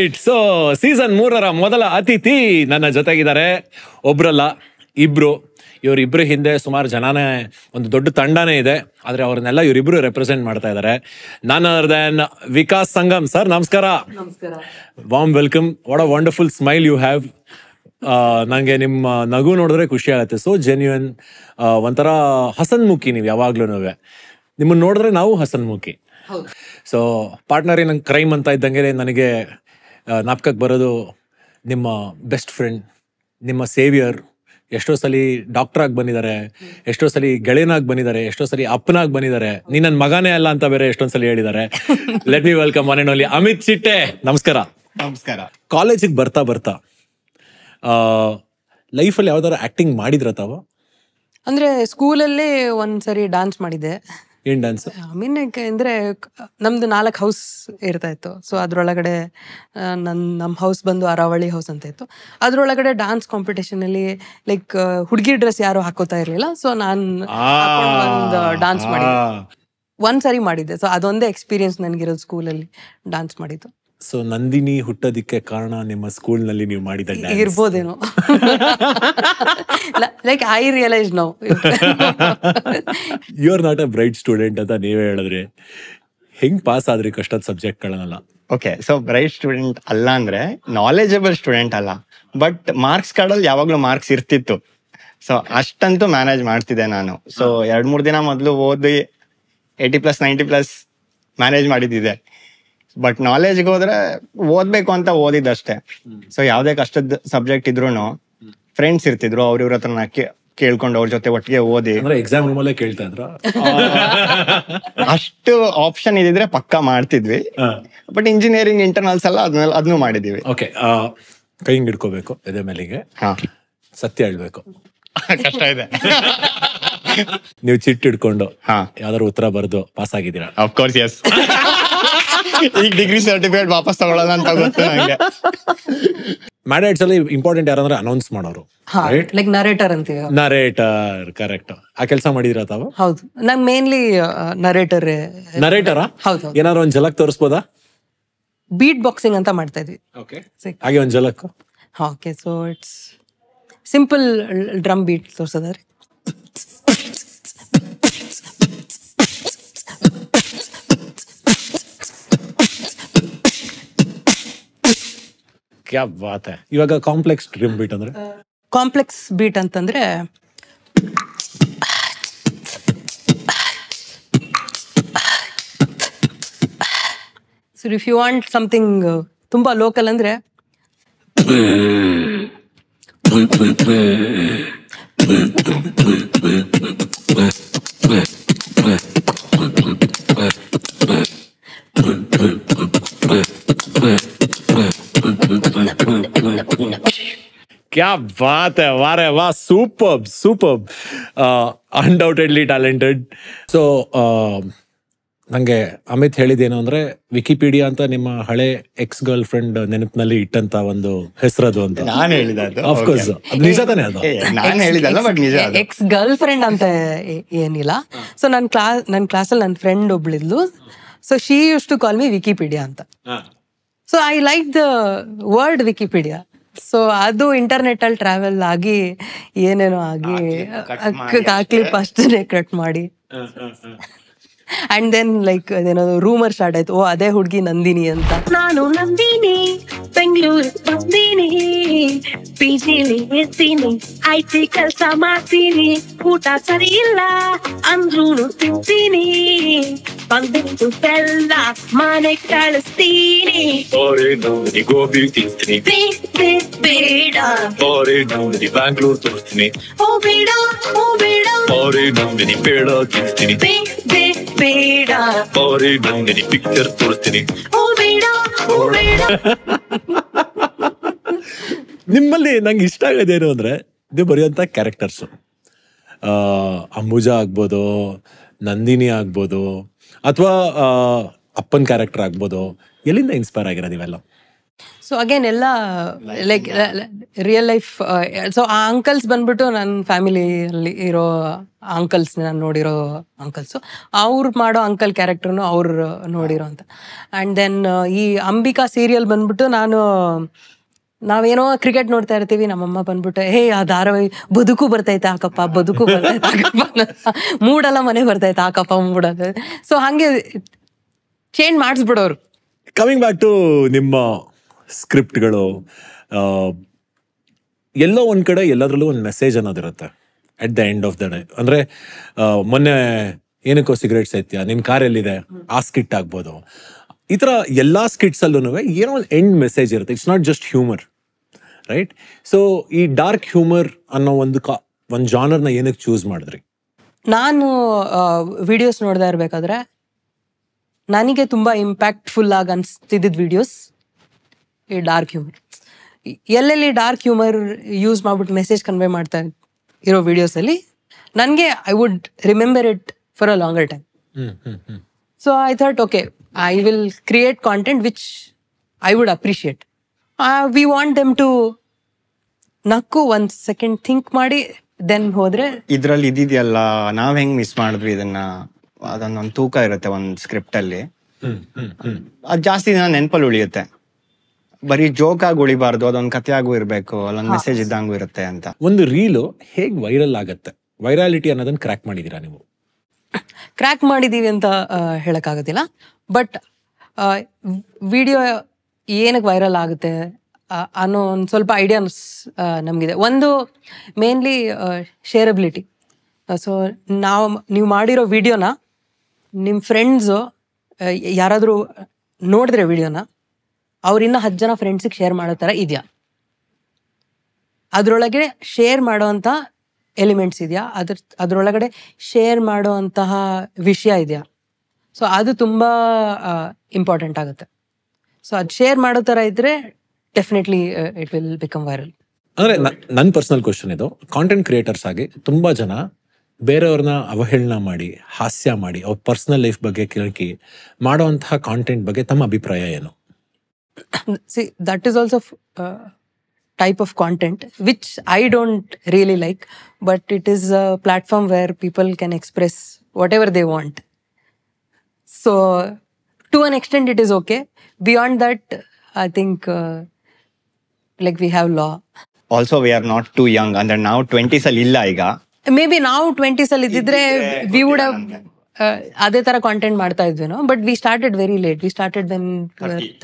Right so season ಮೂರರ ಮೊದಲ ಅತಿಥಿ ನನ್ನ ಜೊತೆಗಿದ್ದಾರೆ ಒಬ್ರಲ್ಲ ಇಬ್ರು ಇವರಿಬ್ಬರು ಹಿಂದೆ ಸುಮಾರು ಜನನೇ ಒಂದು ದೊಡ್ಡ ತಂಡನೇ ಇದೆ ಆದರೆ ಅವ್ರನ್ನೆಲ್ಲ ಇವರಿಬ್ರು ರೆಪ್ರೆಸೆಂಟ್ ಮಾಡ್ತಾ ಇದ್ದಾರೆ ನನ್ನ other then Vikas Sangam sir ನಮಸ್ಕಾರ warm welcome what a wonderful smile you have ನನಗೆ ನಿಮ್ಮ ನಗು ನೋಡಿದ್ರೆ ಖುಷಿ ಆಗುತ್ತೆ ಸೊ ಜೆನ್ಯೂನ್ ಒಂಥರ ಹಸನ್ಮುಖಿ ನೀವು ಯಾವಾಗ್ಲೂ ನಿಮ್ಮನ್ನು ನೋಡಿದ್ರೆ ನಾವು ಹಸನ್ಮುಖಿ ಸೊ ಪಾರ್ಟ್ನರ್ ನಂಗೆ ಕ್ರೈಮ್ ಅಂತ ಇದ್ದಂಗೆ ನನಗೆ ಜ್ಞಾಪಕಕ್ಕೆ ಬರೋದು ನಿಮ್ಮ ಬೆಸ್ಟ್ ಫ್ರೆಂಡ್ ನಿಮ್ಮ ಸೇವಿಯರ್ ಎಷ್ಟೋ ಸಲ ಡಾಕ್ಟ್ರಾಗಿ ಬಂದಿದ್ದಾರೆ ಎಷ್ಟೋ ಸಲ ಗೆಳೆಯನಾಗಿ ಬಂದಿದ್ದಾರೆ ಎಷ್ಟೋ ಸಲ ಅಪ್ಪನಾಗಿ ಬಂದಿದ್ದಾರೆ ನೀ ನನ್ನ ಮಗನೇ ಅಲ್ಲ ಅಂತ ಬೇರೆ ಸಲ ಹೇಳಿದ್ದಾರೆ let me welcome one and Amit Chitte ನಮಸ್ಕಾರ ನಮಸ್ಕಾರ ಕಾಲೇಜಿಗೆ ಬರ್ತಾ ಬರ್ತಾ ಲೈಫಲ್ಲಿ ಯಾವ್ದಾರು ಆಕ್ಟಿಂಗ್ ಮಾಡಿದ್ರ ತಾವ ಅಂದ್ರೆ ಸ್ಕೂಲಲ್ಲೇ ಒಂದ್ಸರಿ ಡಾನ್ಸ್ ಮಾಡಿದ್ದೆ ಅಂದ್ರೆ ನಮ್ದು ನಾಲ್ಕು ಹೌಸ್ ಇರ್ತಾ ಇತ್ತು ಸೊ ಅದ್ರೊಳಗಡೆ ನನ್ ನಮ್ ಹೌಸ್ ಬಂದು ಅರಾವಳಿ ಹೌಸ್ ಅಂತ ಇತ್ತು ಅದ್ರೊಳಗಡೆ ಡಾನ್ಸ್ ಕಾಂಪಿಟೇಷನ್ ಅಲ್ಲಿ ಲೈಕ್ ಹುಡುಗಿ ಡ್ರೆಸ್ ಯಾರು ಹಾಕೋತಾ ಇರ್ಲಿಲ್ಲ ಸೊ ನಾನ್ ಡಾನ್ಸ್ ಮಾಡಿದ್ದೆ ಒಂದ್ಸರಿ ಮಾಡಿದ್ದೆ ಸೊ ಅದೊಂದೇ ಎಕ್ಸ್ಪೀರಿಯನ್ಸ್ ನನಗಿರೋದು ಸ್ಕೂಲಲ್ಲಿ ಡಾನ್ಸ್ ಮಾಡಿದ್ದು ಸೊ ನಂದಿನಿ ಹುಟ್ಟೋದಿಕ್ಕೆ ಕಾರಣ ನಿಮ್ಮ ಸ್ಕೂಲ್ ನಲ್ಲಿ ನೀವು ಮಾಡಿದ ಇರ್ಬೋದೇನೋ like I realise now you are not a bright student ಅಂತ ನೀವೇ ಹೇಳಿದ್ರೆ ಹೆಂಗ್ ಪಾಸ್ ಆದ್ರೆ ಕಷ್ಟದ subject okay so bright student ಅಲ್ಲ ಅಂದ್ರೆ ನಾಲೆಜಬಲ್ ಸ್ಟೂಡೆಂಟ್ ಅಲ್ಲ ಬಟ್ ಮಾರ್ಕ್ಸ್ ಕಾರ್ಡಲ್ಲಿ ಯಾವಾಗಲೂ ಮಾರ್ಕ್ಸ್ ಇರ್ತಿತ್ತು ಸೊ ಅಷ್ಟಂತೂ ಮ್ಯಾನೇಜ್ ಮಾಡ್ತಿದ್ದೆ ನಾನು ಸೊ ಎರಡ್ ಮೂರ್ ದಿನ ಮೊದಲು ಓದಿ eighty plus ninety plus manage ಮಾಡಿದ್ದಿದೆ ಬಟ್ ನಾಲೆಜ್ ಹೋದ್ರೆ ಓದ್ಬೇಕು ಅಂತ ಓದಿದಷ್ಟೇ ಸೊ ಯಾವ್ದೇ ಕಷ್ಟದ ಸಬ್ಜೆಕ್ಟ್ ಇದ್ರು ಫ್ರೆಂಡ್ಸ್ ಇರ್ತಿದ್ರು ಅವ್ರ ಇವ್ರ ಹತ್ರ ಕೇಳ್ಕೊಂಡು ಅವ್ರ ಜೊತೆ ಒಟ್ಟಿಗೆ ಓದಿ ಎಕ್ಸಾಮ್ ರೂಮಲ್ಲೇ ಕೇಳ್ತಾ ಇದ್ರ ಅಷ್ಟು ಆಪ್ಷನ್ ಇದ್ರೆ ಪಕ್ಕಾ ಮಾಡ್ತಿದ್ವಿ ಬಟ್ ಇಂಜಿನಿಯರಿಂಗ್ ಇಂಟರ್ನಲ್ಸ್ ಎಲ್ಲ ಅದನ್ನ ಅದನ್ನು ಮಾಡಿದೀವಿ ಓಕೆ ಕೈ ಹಿಡ್ಕೋಬೇಕು ಎದೆ ಮೇಲಿಗೆ ಸತ್ಯ ಹೇಳ್ಬೇಕು ಕಷ್ಟ ಇದೆ ನೀವು ಚಿಟ್ ಹಿಡ್ಕೊಂಡು ಯಾವ್ದಾದ್ರು ಉತ್ತರ ಬರ್ದು ಪಾಸ್ ಆಗಿದ್ದೀರಾ ಅಫ್ಕೋರ್ಸ್ ಎಸ್ ಈಗ ಡಿಗ್ರಿ ಸರ್ಟಿಫಿಕೇಟ್ ವಾಪಸ್ ತಗೊಳ್ಳಲ್ಲ ಅಂತ ಗೊತ್ತು ನನಗೆ ಮ್ಯಾಡೇಟ್ಸ್ ಅಲ್ಲಿ ಇಂಪಾರ್ಟೆಂಟ್ ಯಾರಂದ್ರೆ ಅನೌನ್ಸ್ ಮಾಡೋರು ಲೈಕ್ ನರೇಟರ್ ಅಂತೀವಿ ನರೇಟರ್ ಕರೆಕ್ಟ್ ಆ ಕೆಲಸ ಮಾಡಿದಿರ ತಾವು ಹೌದು ನಾನು ಮೇನ್ಲಿ ನರೇಟರ್ ನರೇಟರ ಹೌದು ಏನಾದ್ರು ಒಂದ್ ಜಲಕ್ ತೋರಿಸ್ಬೋದಾ ಬೀಟ್ ಬಾಕ್ಸಿಂಗ್ ಅಂತ ಮಾಡ್ತಾ ಇದ್ವಿ ಹಾಗೆ ಒಂದ್ ಜಲಕ್ okay so it's simple drum beat ತೋರಿಸೋದಾದ್ರೆ ಬಾತೆ ಇವಾಗ ಕಾಂಪ್ಲೆಕ್ಸ್ ಡ್ರಿಮ್ ಬೀಟ್ ಅಂದ್ರೆ ಕಾಂಪ್ಲೆಕ್ಸ್ ಬೀಟ್ ಅಂತಂದ್ರೆ so if you want something ತುಂಬಾ ಲೋಕಲ್ ಅಂದ್ರೆ क्या बात ವಾರೆ ವಾ वाह super super undoubtedly talented so ನನಗೆ ಅಮಿತ್ ಹೇಳಿದ್ದೇನು ಅಂದರೆ ವಿಕಿಪೀಡಿಯಾ ಅಂತ ನಿಮ್ಮ ಹಳೆ ಎಕ್ಸ್ ಗರ್ಲ್ ಫ್ರೆಂಡ್ ನೆನಪಿನಲ್ಲಿ ಇಟ್ಟಂತ ಒಂದು ಹೆಸರದು ಅಂತ ನಾನು ಹೇಳಿದ ಅಫ್ಕೋರ್ಸ್ ನಿಜ ತಾನೇ ಅದು ನಾನು ಹೇಳಿದಲ್ಲ ಬಟ್ ನಿಜ ಎಕ್ಸ್ ಗರ್ಲ್ ಫ್ರೆಂಡ್ ಅಂತ ಏನಿಲ್ಲ ಸೊ ನನ್ನ ಕ್ಲಾಸ್ ನನ್ನ ಕ್ಲಾಸಲ್ಲಿ ನನ್ನ ಫ್ರೆಂಡ್ ಒಬ್ಳಿದ್ಲು so she use to call me Wikipedia ಅಂತ so I like the word Wikipedia so ಅದು ಇಂಟರ್ನೆಟ್ ಅಲ್ಲಿ ಟ್ರಾವೆಲ್ ಆಗಿ ಏನೇನೋ ಆಗಿ ಕ್ಲಿಪ್ ಅಷ್ಟೇ ಕಟ್ ಮಾಡಿ ಅಂಡ್ ದೆನ್ ಲೈಕ್ ಅದೇನೋ ರೂಮರ್ ಸ್ಟಾರ್ಟ್ ಆಯ್ತು ಓ ಅದೇ ಹುಡುಗಿ ನಂದಿನಿ ಅಂತ ನಾನು ನಂದಿನಿ ಬೆಂಗಳೂರು ಬಂದೀನಿ ಪಿಜಿಲಿ ಇರ್ತೀನಿ ಐಟಿ ಕೆಲಸ ಮಾಡ್ತೀನಿ ಊಟ ಸರಿ ಇಲ್ಲ ಅಂದ್ರೂ ತಿಂತೀನಿ ಬಂದಿತ್ತು ಬೆಲ್ಲ ಮನೆ ಕಳಿಸ್ತೀನಿ ಗೋಬಿ ತಿಂತೀನಿ ಬೇಡ ಅವರೇ ನಂಬಿನಿ ಬ್ಯಾಂಗ್ಳೂರ್ ತೋರಿಸ್ತೀನಿ ಓ ಬೇಡ ಓ ಬೇಡ ಅವರೇ ನಂಬಿನಿ ಬೇಡ ತಿಂತೀನಿ ಬೇಡ ಅವರೇ ನಂಬಿನಿ ಪಿಕ್ಚರ್ ತೋರಿಸ್ತೀನಿ ಓ ಬೇಡ ಓ ಬೇಡ ನಿಮ್ಮಲ್ಲಿ ನಂಗೆ ಇಷ್ಟ ಆಗೋದೇನು ಅಂದರೆ ಇದು ಬರೆಯುವಂಥ ಕ್ಯಾರೆಕ್ಟರ್ಸು ಅಂಬುಜಾ ಆಗ್ಬೋದು ನಂದಿನಿ ಆಗ್ಬೋದು ಅಥವಾ ಅಪ್ಪನ ಕ್ಯಾರೆಕ್ಟರ್ ಆಗ್ಬೋದು ಎಲ್ಲಿಂದ ಇನ್ಸ್ಪೈರ್ ಆಗಿರೋದು ಇವೆಲ್ಲ ಸೊ ಅಗೇನ್ ಎಲ್ಲ ಲೈಕ್ ರಿಯಲ್ ಲೈಫ್ ಸೊ ಆ ಅಂಕಲ್ಸ್ ಬಂದ್ಬಿಟ್ಟು ನನ್ನ ಫ್ಯಾಮಿಲಿಯಲ್ಲಿ ಇರೋ ಅಂಕಲ್ಸ್ ನಾನು ನೋಡಿರೋ ಅಂಕಲ್ಸು ಅವ್ರು ಮಾಡೋ ಅಂಕಲ್ ಕ್ಯಾರೆಕ್ಟರ್ನು ಅವ್ರು ನೋಡಿರೋ ಅಂತ ಆ್ಯಂಡ್ ದೆನ್ ಈ ಅಂಬಿಕಾ ಸೀರಿಯಲ್ ಬಂದ್ಬಿಟ್ಟು ನಾನು ನಾವೇನೋ ಕ್ರಿಕೆಟ್ ನೋಡ್ತಾ ಇರ್ತೀವಿ ನಮ್ಮಮ್ಮ ಬಂದ್ಬಿಟ್ಟು ಹೇ ಆ ಧಾರಾವಾಹಿ ಬದುಕು ಬರ್ತೈತೆ ಆಕಪ್ಪ ಬದುಕು ಬರ್ತೈತೆ ಹಾಕಪ್ಪ ಮೂಡಲ್ಲ ಮನೆ ಬರ್ತೈತೆ ಹಾಕಪ್ಪ ಮೂಡಲ್ಲ ಸೊ ಹಂಗೆ ಚೇಂಜ್ ಮಾಡಿಸ್ಬಿಡೋರು ಕಮಿಂಗ್ ಬ್ಯಾಕ್ ಟು ನಿಮ್ಮ ಸ್ಕ್ರಿಪ್ಟ್ಗಳು ಎಲ್ಲೋ ಒಂದು ಕಡೆ ಎಲ್ಲದರಲ್ಲೂ ಒಂದು ಮೆಸೇಜ್ ಅನ್ನೋದಿರುತ್ತೆ at the end of the day ಅಂದರೆ ಮೊನ್ನೆ ಏನಕ್ಕೋ ಸಿಗರೇಟ್ ಸೈತ್ಯ ನಿನ್ನ ಕಾರೆಲ್ಲಿದೆ ಆ ಸ್ಕಿಟ್ ಆಗ್ಬೋದು ಈ ಥರ ಎಲ್ಲ ಸ್ಕಿಟ್ಸಲ್ಲೂ ಏನೋ ಒಂದು ಎಂಡ್ ಮೆಸೇಜ್ ಇರುತ್ತೆ it's not just humour right so ಈ ಡಾರ್ಕ್ ಹ್ಯೂಮರ್ ಅನ್ನೋ ಒಂದು ಕಾ ಒಂದು ಜಾನರ್ನ ಏನಕ್ಕೆ ಚೂಸ್ ಮಾಡಿದ್ರಿ ನಾನು ವಿಡಿಯೋಸ್ ನೋಡ್ತಾ ಇರಬೇಕಾದ್ರೆ ನನಗೆ ತುಂಬ ಇಂಪ್ಯಾಕ್ಟ್ಫುಲ್ ಆಗಿ ಅನಿಸ್ತಿದ್ದ ವಿಡಿಯೋಸ್ ಈ ಡಾರ್ಕ್ ಹ್ಯೂಮರ್ ಎಲ್ಲೆಲ್ಲಿ ಡಾರ್ಕ್ ಹ್ಯೂಮರ್ ಯೂಸ್ ಮಾಡ್ಬಿಟ್ಟು ಮೆಸೇಜ್ ಕನ್ವೇ ಮಾಡ್ತಾ ಇರೋ ವಿಡಿಯೋಸಲ್ಲಿ ನನಗೆ I would remember it for a longer time so I thought okay I will create content which I would appreciate we want them to ನಕ್ಕು ಒಂದ್ second think ಮಾಡಿ then ಹೋದ್ರೆ ಇದ್ರಲ್ಲಿ ಇದಿದೆಯಲ್ಲ ನಾವ್ ಹೆಂಗ್ ಮಿಸ್ ಮಾಡಿದ್ವಿ ಇದನ್ನ ಅದೊಂದೊಂದು ತೂಕ ಇರುತ್ತೆ ಒಂದ್ ಸ್ಕ್ರಿಪ್ಟ್ ಅಲ್ಲಿ ಅದ್ ಜಾಸ್ತಿ ದಿನ ನೆನ್ಪಲ್ಲಿ ಉಳಿಯುತ್ತೆ ಬರೀ ಜೋಕ್ ಆಗಿ ಉಳಿಬಾರ್ದು ಅದೊಂದು ಆಗು ಇರಬೇಕು ಅಲ್ಲೊಂದು ಮೆಸೇಜ್ ಇದ್ದಂಗೂ ಇರುತ್ತೆ ಅಂತ ಒಂದು ರೀಲು ಹೇಗ್ ವೈರಲ್ ಆಗುತ್ತೆ ವೈರಾಲಿಟಿ ಅನ್ನೋದನ್ನ ಕ್ರ್ಯಾಕ್ ಮಾಡಿದೀರಾ ನೀವು ಕ್ರ್ಯಾಕ್ ಮಾಡಿದೀವಿ ಅಂತ ಆಗುತ್ತಿಲ್ಲ ಬಟ್ ವಿಡಿಯೋ ಏನಕ್ಕೆ ವೈರಲ್ ಆಗುತ್ತೆ ಅನ್ನೋ ಒಂದು ಸ್ವಲ್ಪ ಐಡಿಯಾಸ್ ನಮಗಿದೆ ಒಂದು ಮೇನ್ಲಿ ಶೇರಬಿಲಿಟಿ ಸೊ ನಾವು ನೀವು ಮಾಡಿರೋ ವಿಡಿಯೋನ ನಿಮ್ಮ ಫ್ರೆಂಡ್ಸು ಯಾರಾದರೂ ನೋಡಿದ್ರೆ ವಿಡಿಯೋನ ಅವರಿನ್ನ ಹತ್ತು ಜನ ಫ್ರೆಂಡ್ಸಿಗೆ ಶೇರ್ ಮಾಡೋ ಥರ ಇದೆಯಾ ಅದರೊಳಗೆ ಶೇರ್ ಮಾಡೋವಂಥ ಎಲಿಮೆಂಟ್ಸ್ ಇದೆಯಾ ಅದ್ರ ಅದರೊಳಗಡೆ ಶೇರ್ ಮಾಡೋವಂತಹ ವಿಷಯ ಇದೆಯಾ ಸೊ ಅದು ತುಂಬ ಇಂಪಾರ್ಟೆಂಟ್ ಆಗುತ್ತೆ ಸೊ ಅದು ಶೇರ್ ಮಾಡೋ ಥರ ಇದ್ದರೆ definitely it will become viral ಅಂದರೆ ನನ್ನ ಪರ್ಸನಲ್ ಕ್ವೆಶನ್ ಇದು ಕಾಂಟೆಂಟ್ ಕ್ರಿಯೇಟರ್ಸ್ ಆಗಿ ತುಂಬಾ ಜನ ಬೇರೆಯವ್ರನ್ನ ಅವಹೇಳನ ಮಾಡಿ ಹಾಸ್ಯ ಮಾಡಿ ಅವ್ರ ಪರ್ಸನಲ್ ಲೈಫ್ ಬಗ್ಗೆ ಕಿಳಕಿ ಮಾಡುವಂತಹ ಕಾಂಟೆಂಟ್ ಬಗ್ಗೆ ತಮ್ಮ ಅಭಿಪ್ರಾಯ ಏನು see that is also type of content which I don't really like but it is platform where people can express whatever they want so to an extent it is okay beyond that I think like we have ಲಾ also we are not too young ಅಂದ್ರೆ ನಾವು twenties ಅಲ್ಲಿ ಇಲ್ಲ ಈಗ may be ನಾವು twenties ಅಲ್ಲಿ ಇದ್ದಿದ್ರೆ we would uh, ಅದೇ ತರ ಕಾಂಟೆಂಟ್ ಮಾಡ್ತಾ ಇದ್ವೇನೋ but we started very late we started then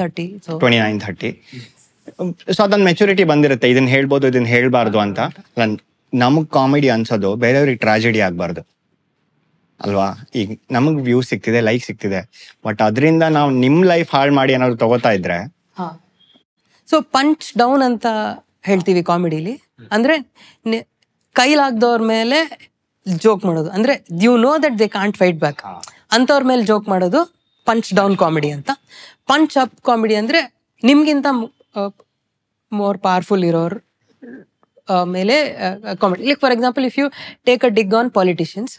thirty twenty nine thirty so ಅದೊಂದು ಮೆಚುರಿಟಿ ಬಂದಿರುತ್ತೆ ಇದನ್ನ ಹೇಳ್ಬೋದು ಇದನ್ನ ಹೇಳ್ಬಾರ್ದು ಅಂತ ನಮಗ್ ಕಾಮಿಡಿ ಅನ್ಸೋದು ಬೇರೆಯವ್ರಿಗೆ ಟ್ರಾಜಿಡಿ ಆಗ್ಬಾರ್ದು ಅಲ್ವಾ ಈಗ ನಮಗ್ ವ್ಯೂ ಸಿಗ್ತಿದೆ ಲೈಕ್ ಸಿಗ್ತಿದೆ ಬಟ್ ಅದರಿಂದ ನಾವು ನಿಮ್ ಲೈಫ್ ಹಾಳು ಮಾಡಿ ಏನಾದ್ರು ತಗೋತಾ ಇದ್ರೆ ಸೊ ಪಂಚ್ ಡೌನ್ ಅಂತ ಹೇಳ್ತೀವಿ ಕಾಮಿಡಿಲಿ ಅಂದ್ರೆ ಕೈಲಾಗ್ದವ್ರ ಮೇಲೆ ಜೋಕ್ ಮಾಡೋದು ಅಂದ್ರೆ you know that they can't fight back ಅಂತವ್ರ ಮೇಲೆ ಜೋಕ್ ಮಾಡೋದು ಪಂಚ್ ಡೌನ್ ಕಾಮಿಡಿ ಅಂತ ಪಂಚ್ ಅಪ್ ಕಾಮಿಡಿ ಅಂದ್ರೆ ನಿಮ್ಗಿಂತ ಮೋರ್ ಪವರ್ಫುಲ್ ಇರೋರ್ ಮೇಲೆ comedy like for example if you take a dig on politicians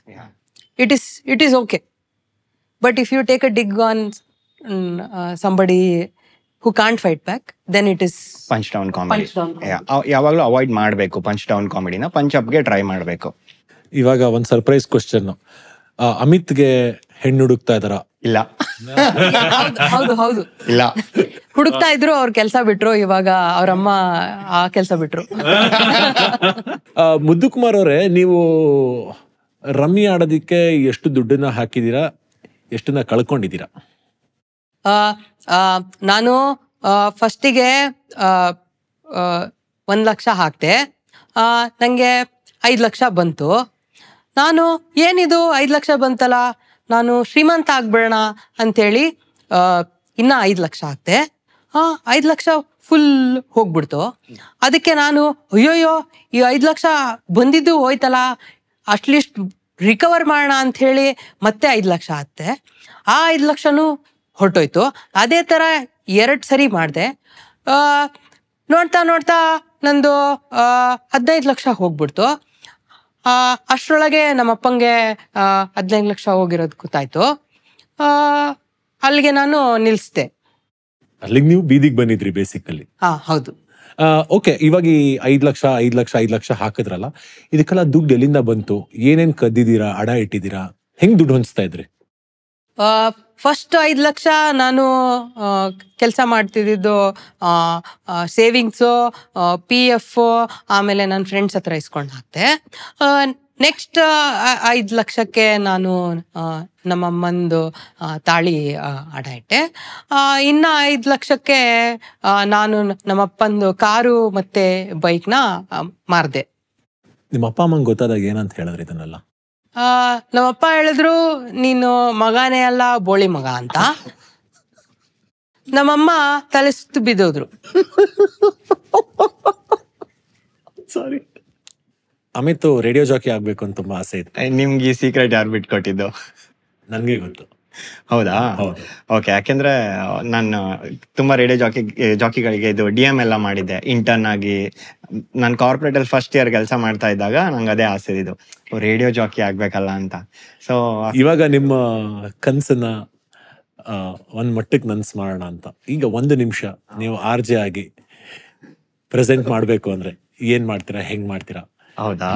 it is it is okay but if you take a dig on somebody who can't fight back then it is punch down comedy ಯಾವಾಗಲೂ avoid ಮಾಡಬೇಕು punch down ಕಾಮಿಡಿನ punch ಅಪ್ಗೆ try ಮಾಡಬೇಕು ಇವಾಗ ಒಂದು surprise question ಅಮಿತ್ಗೆ ಹೆಣ್ಣು ಹುಡುಕ್ತಾ ಇದಾರ ಇಲ್ಲ ಹೌದು ಹೌದು ಇಲ್ಲ ಹುಡುಕ್ತಾ ಇದ್ರು ಅವ್ರ ಕೆಲಸ ಬಿಟ್ರು ಇವಾಗ ಅವ್ರ ಅಮ್ಮ ಆ ಕೆಲಸ ಬಿಟ್ರು ಮುದ್ದು ಕುಮಾರ್ ಅವರೇ ನೀವು ರಮ್ಮಿ ಆಡೋದಿಕ್ಕೆ ಎಷ್ಟು ದುಡ್ಡನ್ನ ಹಾಕಿದೀರಾ ಎಷ್ಟನ್ನ ಕಳ್ಕೊಂಡಿದ್ದೀರಾ ನಾನು ಫಸ್ಟಿಗೆ ಒಂದು ಲಕ್ಷ ಹಾಕ್ತೆ ನನಗೆ ಐದು ಲಕ್ಷ ಬಂತು ನಾನು ಏನಿದು ಐದು ಲಕ್ಷ ಬಂತಲ್ಲ ನಾನು ಶ್ರೀಮಂತ ಆಗ್ಬಿಡೋಣ ಅಂಥೇಳಿ ಇನ್ನ ಐದು ಲಕ್ಷ ಆಗ್ತೆ ಐದು ಲಕ್ಷ ಫುಲ್ ಹೋಗ್ಬಿಡ್ತು ಅದಕ್ಕೆ ನಾನು ಅಯ್ಯೋಯ್ಯೋ ಈ ಐದು ಲಕ್ಷ ಬಂದಿದ್ದು ಹೋಯ್ತಲ್ಲ ಅಟ್ಲೀಸ್ಟ್ ರಿಕವರ್ ಮಾಡೋಣ ಅಂಥೇಳಿ ಮತ್ತೆ ಐದು ಲಕ್ಷ ಆಗ್ತೆ ಆ ಐದು ಲಕ್ಷನೂ ಹೊರಟೋಯ್ತು ಅದೇ ಥರ ಎರಡು ಸರಿ ಮಾಡಿದೆ ನೋಡ್ತಾ ನೋಡ್ತಾ ನಂದು ಹದಿನೈದು ಲಕ್ಷ ಹೋಗ್ಬಿಡ್ತು ಅಷ್ಟರೊಳಗೆ ನಮ್ಮ ಅಪ್ಪಂಗೆ ಹದಿನೈದು ಲಕ್ಷ ಹೋಗಿರೋದು ಗೊತ್ತಾಯ್ತು ಅಲ್ಲಿಗೆ ನಾನು ನಿಲ್ಲಿಸ್ದೆ ಅಲ್ಲಿಗೆ ನೀವು ಬೀದಿಗೆ ಬಂದಿದ್ರಿ ಬೇಸಿಕಲ್ಲಿ ಹಾ ಹೌದು ಓಕೆ ಇವಾಗ ಈ ಐದು ಲಕ್ಷ ಐದು ಲಕ್ಷ ಐದು ಲಕ್ಷ ಹಾಕಿದ್ರಲ್ಲ ಇದಕ್ಕೆಲ್ಲ ದುಡ್ಡು ಎಲ್ಲಿಂದ ಬಂತು ಏನೇನು ಕದ್ದಿದ್ದೀರಾ ಅಡ ಇಟ್ಟಿದ್ದೀರಾ ಹೆಂಗ್ ದುಡ್ಡು ಹೊಂಚ್ತಾ ಇದ್ರಿ ಫಸ್ಟ್ ಐದು ಲಕ್ಷ ನಾನು ಕೆಲಸ ಮಾಡ್ತಿದ್ದಿದ್ದು ಸೇವಿಂಗ್ಸು ಪಿ ಎಫ್ ಆಮೇಲೆ ನನ್ನ ಫ್ರೆಂಡ್ಸ್ ಹತ್ರ ಇಸ್ಕೊಂಡು ಹಾಕ್ತೆ ನೆಕ್ಸ್ಟ್ ಐದು ಲಕ್ಷಕ್ಕೆ ನಾನು ನಮ್ಮಮ್ಮಂದು ತಾಳಿ ಅಡ ಇಟ್ಟೆ ಇನ್ನು ಐದು ಲಕ್ಷಕ್ಕೆ ನಾನು ನಮ್ಮಪ್ಪಂದು ಕಾರು ಮತ್ತೆ ಬೈಕ್ನ ಮಾರಿದೆ ನಿಮ್ಮ ಅಪ್ಪ ಅಮ್ಮಂಗೆ ಗೊತ್ತಾದಾಗ ಏನಂತ ಹೇಳಿದ್ರೆ ಇದನ್ನೆಲ್ಲ ನಮ್ಮಪ್ಪ ಹೇಳಿದ್ರು ನೀನು ಮಗನೇ ಅಲ್ಲ ಬೋಳಿ ಮಗ ಅಂತ ನಮ್ಮಮ್ಮ ತಲೆ ಸುತ್ತು ಬಿದ್ದೋದ್ರು ಸಾರಿ ಅಮಿತ್ ರೇಡಿಯೋ ಜಾಕಿ ಆಗ್ಬೇಕು ಅಂತ ತುಂಬಾ ಆಸೆ ಇತ್ತು ನಿಮ್ಗೆ ಈ ಸೀಕ್ರೆಟ್ ಯಾರು ಬಿಟ್ಕೊಟ್ಟಿದ್ದು ನನ್ಗೆ ಗೊತ್ತು ಹೌದಾ ಓಕೆ ಯಾಕೆಂದ್ರೆ ನಾನು ತುಂಬಾ ರೇಡಿಯೋ ಜಾಕಿ ಜಾಕಿಗಳಿಗೆ ಇದು ಡಿ ಎಂ ಎಲ್ಲ ಮಾಡಿದ್ದೆ ಇಂಟರ್ನ್ ಆಗಿ ನಾನು ಕಾರ್ಪೊರೇಟ್ ಅಲ್ಲಿ ಫಸ್ಟ್ ಇಯರ್ ಕೆಲಸ ಮಾಡ್ತಾ ಇದ್ದಾಗ ನಂಗೆ ಅದೇ ಆಸೆ ಇದು ರೇಡಿಯೋ ಜಾಕಿ ಆಗ್ಬೇಕಲ್ಲ ಅಂತ ಸೊ ಇವಾಗ ನಿಮ್ಮ ಕನ್ಸನ್ನ ಒಂದ್ ಮಟ್ಟಕ್ಕೆ ನನ್ಸ್ ಮಾಡೋಣ ಅಂತ ಈಗ ಒಂದು ನಿಮಿಷ ನೀವು ಆರ್ ಜೆ ಆಗಿ ಪ್ರೆಸೆಂಟ್ ಮಾಡ್ಬೇಕು ಅಂದ್ರೆ ಏನ್ ಮಾಡ್ತೀರಾ ಹೆಂಗ್ ಮಾಡ್ತೀರಾ ಹೌದಾ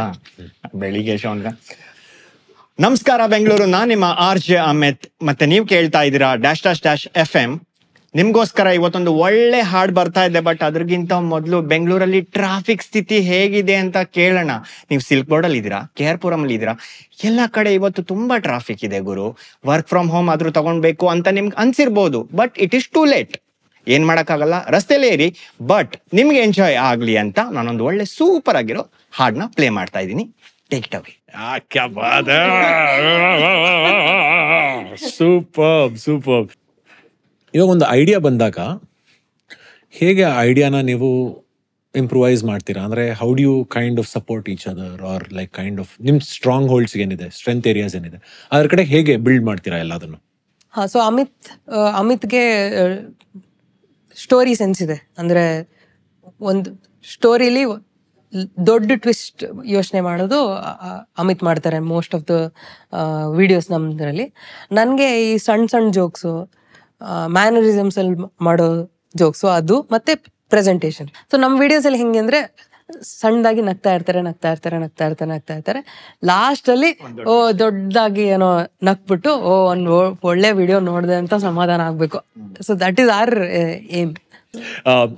ಬೆಳಿಗ್ಗೆ ಶೌನ್ಗ ನಮಸ್ಕಾರ ಬೆಂಗಳೂರು ನಾನ್ ನಿಮ್ಮ ಆರ್ ಜೆ ಅಮಿತ್ ಮತ್ತೆ ನೀವು ಕೇಳ್ತಾ ಇದ್ದೀರಾ dash dash dash F M ನಿಮ್ಗೋಸ್ಕರ ಇವತ್ತೊಂದು ಒಳ್ಳೆ ಹಾಡ್ ಬರ್ತಾ ಇದೆ ಬಟ್ ಅದ್ರಗಿಂತ ಮೊದಲು ಬೆಂಗಳೂರಲ್ಲಿ ಟ್ರಾಫಿಕ್ ಸ್ಥಿತಿ ಹೇಗಿದೆ ಅಂತ ಕೇಳೋಣ ನೀವು ಸಿಲ್ಕ್ ಬೋರ್ಡ್ ಅಲ್ಲಿ ಇದ್ದೀರಾ ಕೆ ಆರ್ ಪುರಂ ಅಲ್ಲಿ ಇದ್ದೀರಾ ಎಲ್ಲ ಕಡೆ ಇವತ್ತು ತುಂಬಾ ಟ್ರಾಫಿಕ್ ಇದೆ ಗುರು ವರ್ಕ್ ಫ್ರಮ್ ಹೋಮ್ ಆದ್ರೂ ತಗೊಂಡ್ಬೇಕು ಅಂತ ನಿಮ್ಗೆ ಅನ್ಸಿರ್ಬೋದು but it is too late ಏನ್ ಮಾಡೋಕ್ಕಾಗಲ್ಲ ರಸ್ತೆಲೇ ಇರಿ ಬಟ್ ನಿಮ್ಗೆ ಎಂಜಾಯ್ ಆಗ್ಲಿ ಅಂತ ನಾನೊಂದು ಒಳ್ಳೆ ಸೂಪರ್ ಆಗಿರೋ ಹಾಡ್ನ ಪ್ಲೇ ಮಾಡ್ತಾ ಇದ್ದೀನಿ takeaway. ಸೂಪರ್ ಸೂಪರ್ ಇವಾಗ ಒಂದು ಐಡಿಯಾ ಬಂದಾಗ ಹೇಗೆ ಆ ಐಡಿಯಾನ ನೀವು ಇಂಪ್ರೂವೈಸ್ ಮಾಡ್ತೀರಾ ಅಂದರೆ how kind of support each other are like kind of ನಿಮ್ಮ ಸ್ಟ್ರಾಂಗ್ ಹೋಲ್ಡ್ಸ್ ಏನಿದೆ ಸ್ಟ್ರೆಂತ್ ಏರಿಯಾಸ್ ಏನಿದೆ ಅದ್ರ ಕಡೆ ಹೇಗೆ ಬಿಲ್ಡ್ ಮಾಡ್ತೀರಾ ಎಲ್ಲದನ್ನು ಹಾಂ ಸೊ ಅಮಿತ್ ಅಮಿತ್ಗೆ ಸ್ಟೋರಿ ಸೆನ್ಸ್ ಇದೆ ಅಂದರೆ ಒಂದು ಸ್ಟೋರಿಲಿ ದೊಡ್ಡ ಟ್ವಿಸ್ಟ್ ಯೋಚನೆ ಮಾಡೋದು ಅಮಿತ್ ಮಾಡ್ತಾರೆ ಮೋಸ್ಟ್ ಆಫ್ ದ ವಿಡಿಯೋಸ್ ನಮ್ದ್ರಲ್ಲಿ ನನಗೆ ಈ ಸಣ್ಣ ಸಣ್ಣ ಜೋಕ್ಸು ಮ್ಯಾನರಿಸಮ್ಸ್ ಅಲ್ಲಿ ಮಾಡೋ ಜೋಕ್ಸು ಅದು ಮತ್ತೆ ಪ್ರೆಸೆಂಟೇಷನ್ ಸೊ ನಮ್ಮ ವಿಡಿಯೋಸ್ ಅಲ್ಲಿ ಹೆಂಗೆ ಅಂದ್ರೆ ಸಣ್ಣದಾಗಿ ನಗ್ತಾ ಇರ್ತಾರೆ ನಗ್ತಾ ಇರ್ತಾರೆ ನಗ್ತಾ ಇರ್ತಾರೆ ನಗ್ತಾ ಇರ್ತಾರೆ ಲಾಸ್ಟ್ ಅಲ್ಲಿ ಓ ದೊಡ್ಡದಾಗಿ ಏನೋ ನಕ್ಬಿಟ್ಟು ಓ ಒಂದು ಒಳ್ಳೆ ವಿಡಿಯೋ ನೋಡಿದೆ ಅಂತ ಸಮಾಧಾನ ಆಗ್ಬೇಕು so that is our aim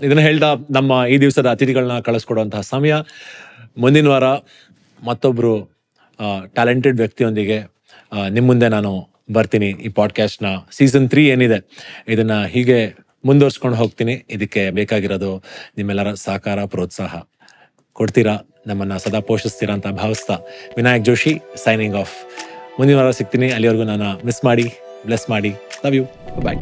ಇದನ್ನ ಹೇಳ್ತಾ ನಮ್ಮ ಈ ದಿವಸದ ಅತಿಥಿಗಳನ್ನ ಕಳಿಸ್ಕೊಡುವಂತಹ ಸಮಯ ಮುಂದಿನ ವಾರ ಮತ್ತೊಬ್ಬರು ಟ್ಯಾಲೆಂಟೆಡ್ ವ್ಯಕ್ತಿಯೊಂದಿಗೆ ನಿಮ್ಮ ಮುಂದೆ ನಾನು ಬರ್ತೀನಿ ಈ ಪಾಡ್ಕಾಸ್ಟ್ನ ಸೀಸನ್ ತ್ರೀ ಏನಿದೆ ಇದನ್ನ ಹೀಗೆ ಮುಂದುವರ್ಸ್ಕೊಂಡು ಹೋಗ್ತೀನಿ ಇದಕ್ಕೆ ಬೇಕಾಗಿರೋದು ನಿಮ್ಮೆಲ್ಲರ ಸಹಕಾರ ಪ್ರೋತ್ಸಾಹ ಕೊಡ್ತೀರಾ ನಮ್ಮನ್ನು ಸದಾ ಪೋಷಿಸ್ತೀರಾ ಅಂತ ಭಾವಿಸ್ತಾ ವಿನಾಯಕ್ ಜೋಶಿ ಸೈನಿಂಗ್ ಆಫ್ ಮುಂದಿನ ವಾರ ಸಿಗ್ತೀನಿ ಅಲ್ಲಿವರೆಗೂ ನಾನು ಮಿಸ್ ಮಾಡಿ ಬ್ಲೆಸ್ ಮಾಡಿ ಲವ್ ಯು ಬಾಯ್